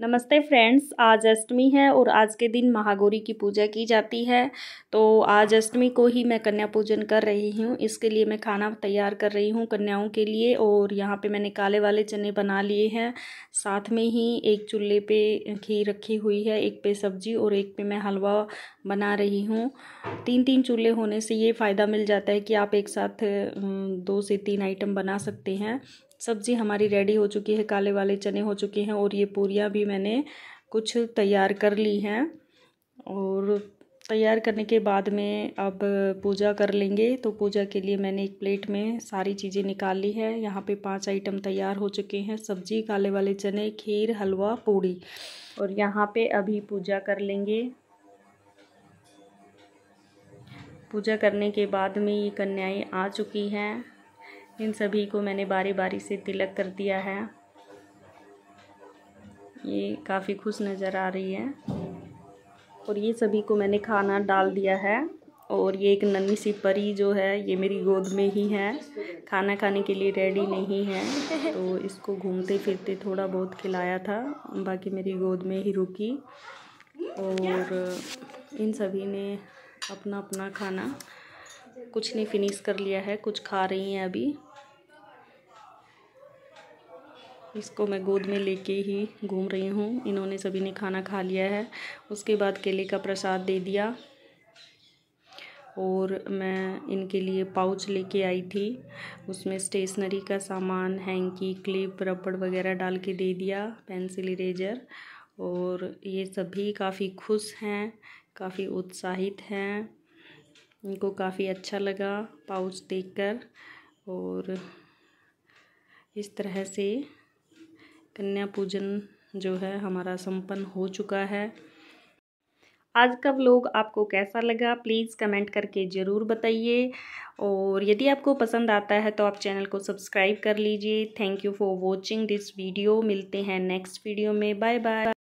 नमस्ते फ्रेंड्स आज अष्टमी है और आज के दिन महागौरी की पूजा की जाती है तो आज अष्टमी को ही मैं कन्या पूजन कर रही हूँ इसके लिए मैं खाना तैयार कर रही हूँ कन्याओं के लिए और यहाँ पे मैंने काले वाले चने बना लिए हैं साथ में ही एक चूल्हे पे खीर रखी हुई है एक पे सब्जी और एक पे मैं हलवा बना रही हूँ तीन तीन चूल्हे होने से ये फ़ायदा मिल जाता है कि आप एक साथ दो से तीन आइटम बना सकते हैं सब्ज़ी हमारी रेडी हो चुकी है काले वाले चने हो चुके हैं और ये पूरियाँ भी मैंने कुछ तैयार कर ली हैं और तैयार करने के बाद में अब पूजा कर लेंगे तो पूजा के लिए मैंने एक प्लेट में सारी चीज़ें निकाल ली है यहाँ पे पांच आइटम तैयार हो चुके हैं सब्जी काले वाले चने खीर हलवा पूड़ी और यहाँ पे अभी पूजा कर लेंगे पूजा करने के बाद में ये कन्याएं आ चुकी हैं इन सभी को मैंने बारी बारी से तिलक कर दिया है ये काफ़ी खुश नज़र आ रही है और ये सभी को मैंने खाना डाल दिया है और ये एक नन्ही सी परी जो है ये मेरी गोद में ही है खाना खाने के लिए रेडी नहीं है तो इसको घूमते फिरते थोड़ा बहुत खिलाया था बाकी मेरी गोद में ही रुकी और इन सभी ने अपना अपना खाना कुछ ने फिनिश कर लिया है कुछ खा रही हैं अभी इसको मैं गोद में लेके ही घूम रही हूँ इन्होंने सभी ने खाना खा लिया है उसके बाद केले का प्रसाद दे दिया और मैं इनके लिए पाउच लेके आई थी उसमें स्टेशनरी का सामान हैंकी क्लिप रबड़ वगैरह डाल के दे दिया पेंसिल इरेजर और ये सभी काफ़ी खुश हैं काफ़ी उत्साहित हैं उनको काफ़ी अच्छा लगा पाउच देखकर और इस तरह से कन्या पूजन जो है हमारा संपन्न हो चुका है आज का व्लॉग आपको कैसा लगा प्लीज़ कमेंट करके ज़रूर बताइए और यदि आपको पसंद आता है तो आप चैनल को सब्सक्राइब कर लीजिए thank you for watching this video मिलते हैं नेक्स्ट वीडियो में बाय बाय